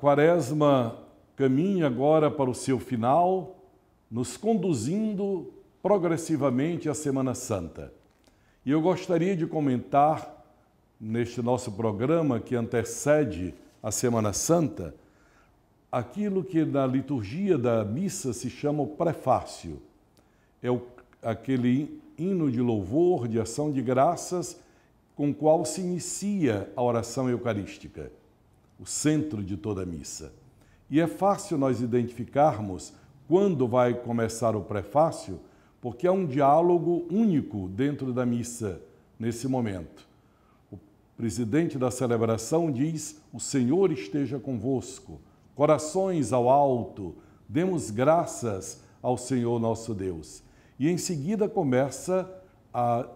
quaresma caminha agora para o seu final, nos conduzindo progressivamente à Semana Santa. E eu gostaria de comentar, neste nosso programa que antecede a Semana Santa, aquilo que na liturgia da missa se chama o prefácio. É o, aquele hino de louvor, de ação de graças, com qual se inicia a oração eucarística o centro de toda missa. E é fácil nós identificarmos quando vai começar o prefácio, porque é um diálogo único dentro da missa nesse momento. O presidente da celebração diz: O Senhor esteja convosco, corações ao alto, demos graças ao Senhor nosso Deus. E em seguida começa a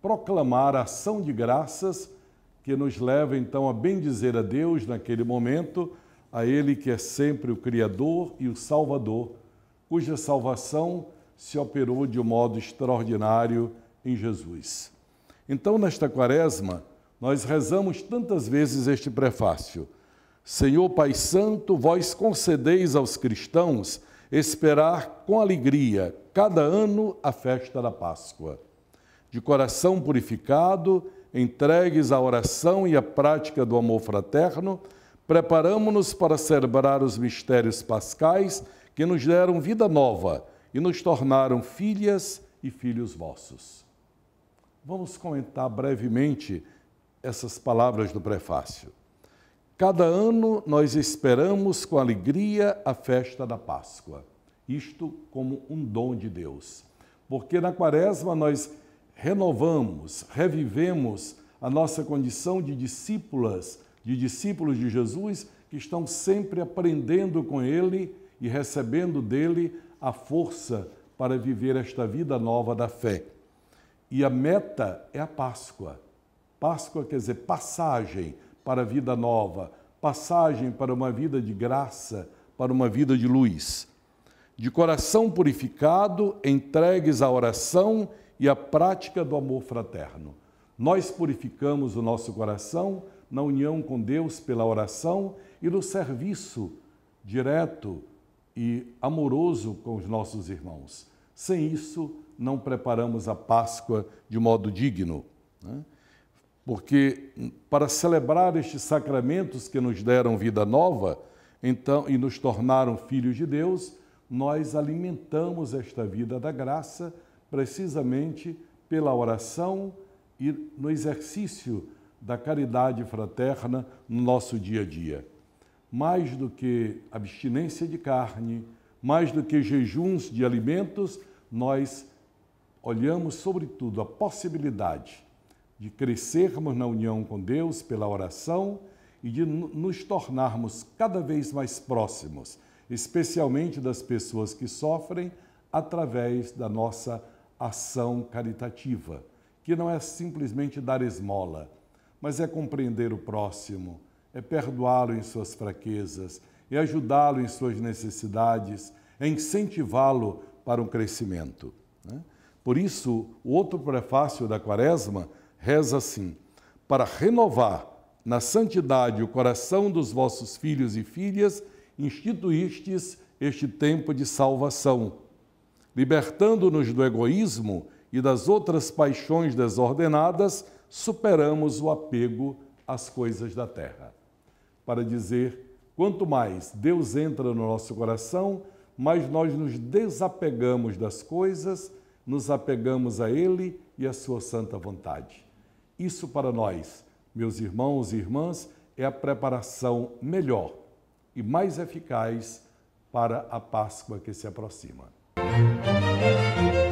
proclamar a ação de graças que nos leva então a bendizer a Deus naquele momento, a Ele que é sempre o Criador e o Salvador, cuja salvação se operou de um modo extraordinário em Jesus. Então, nesta quaresma, nós rezamos tantas vezes este prefácio. Senhor Pai Santo, vós concedeis aos cristãos esperar com alegria cada ano a festa da Páscoa. De coração purificado entregues à oração e à prática do amor fraterno, preparamos-nos para celebrar os mistérios pascais que nos deram vida nova e nos tornaram filhas e filhos vossos. Vamos comentar brevemente essas palavras do prefácio. Cada ano nós esperamos com alegria a festa da Páscoa, isto como um dom de Deus. Porque na Quaresma nós renovamos, revivemos a nossa condição de discípulas, de discípulos de Jesus, que estão sempre aprendendo com Ele e recebendo dele a força para viver esta vida nova da fé. E a meta é a Páscoa. Páscoa quer dizer passagem para a vida nova, passagem para uma vida de graça, para uma vida de luz. De coração purificado, entregues à oração e a prática do amor fraterno. Nós purificamos o nosso coração na união com Deus pela oração e no serviço direto e amoroso com os nossos irmãos. Sem isso, não preparamos a Páscoa de modo digno. Né? Porque para celebrar estes sacramentos que nos deram vida nova então, e nos tornaram filhos de Deus, nós alimentamos esta vida da graça precisamente pela oração e no exercício da caridade fraterna no nosso dia a dia. Mais do que abstinência de carne, mais do que jejuns de alimentos, nós olhamos, sobretudo, a possibilidade de crescermos na união com Deus pela oração e de nos tornarmos cada vez mais próximos, especialmente das pessoas que sofrem, através da nossa oração ação caritativa, que não é simplesmente dar esmola, mas é compreender o próximo, é perdoá-lo em suas fraquezas, é ajudá-lo em suas necessidades, é incentivá-lo para um crescimento. Né? Por isso, o outro prefácio da Quaresma reza assim: para renovar na santidade o coração dos vossos filhos e filhas, instituístes este tempo de salvação Libertando-nos do egoísmo e das outras paixões desordenadas, superamos o apego às coisas da terra. Para dizer, quanto mais Deus entra no nosso coração, mais nós nos desapegamos das coisas, nos apegamos a Ele e à Sua santa vontade. Isso para nós, meus irmãos e irmãs, é a preparação melhor e mais eficaz para a Páscoa que se aproxima. Música